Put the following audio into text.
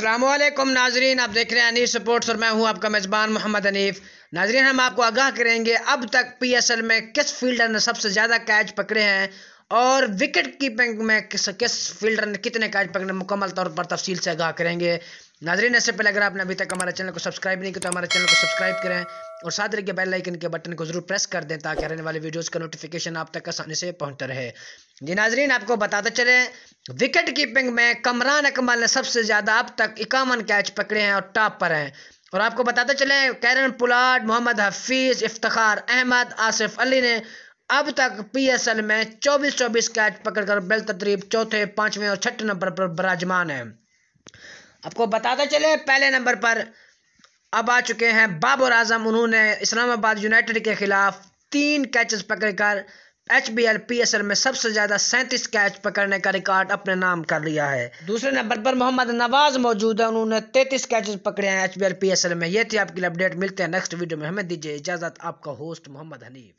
अल्लाम नाजरीन आप देख रहे हैं अनीफ स्पोर्ट्स और मैं हूं आपका मेज़बान मोहम्मद अनीफ नाजरीन हम आपको आगाह करेंगे अब तक पीएसएल में किस फील्डर ने सबसे ज़्यादा कैच पकड़े हैं और विकेट कीपिंग में किस किस फील्डर ने कितने कैच पकड़े मुकम्मल तौर पर तफसील से आगाह करेंगे नाजरीन इससे पहले अगर आपने अभी तक हमारे चैनल को सब्सक्राइब नहीं किया तो हमारे चैनल को सब्सक्राइब करें और साथ रखिए बेल लाइकन के बटन को जरूर प्रेस कर दें ताकि रहने वाले वीडियोज़ का नोटिफिकेशन आप तक आसानी से पहुंचता रहे जी नाजरीन आपको बताते चले विकेट कीपिंग में कमरान अकमल ने सबसे ज़्यादा अब तक इक्यावन कैच पकड़े हैं और टॉप पर हैं और आपको बताते चले कैरन पुलाड मोहम्मद हफीज़ इफ्तार अहमद आसिफ अली ने अब तक पीएसएल में 24-24 कैच पकड़कर बेलतरीब चौथे पांचवें और छठे नंबर पर विराजमान है आपको बताते चले पहले नंबर पर अब आ चुके हैं बाबर आजम उन्होंने इस्लामाबाद यूनाइटेड के खिलाफ तीन कैचेस पकड़कर H B L P S L में सबसे ज़्यादा सैंतीस कैच पकड़ने का रिकॉर्ड अपने नाम कर लिया है दूसरे नंबर पर मोहम्मद नवाज मौजूद है उन्होंने तैतीस कैचेस पकड़े हैं H B L P S L में ये थी आपकी अपडेट मिलते हैं नेक्स्ट वीडियो में हमें दीजिए इजाज़त आपका होस्ट मोहम्मद हनीफ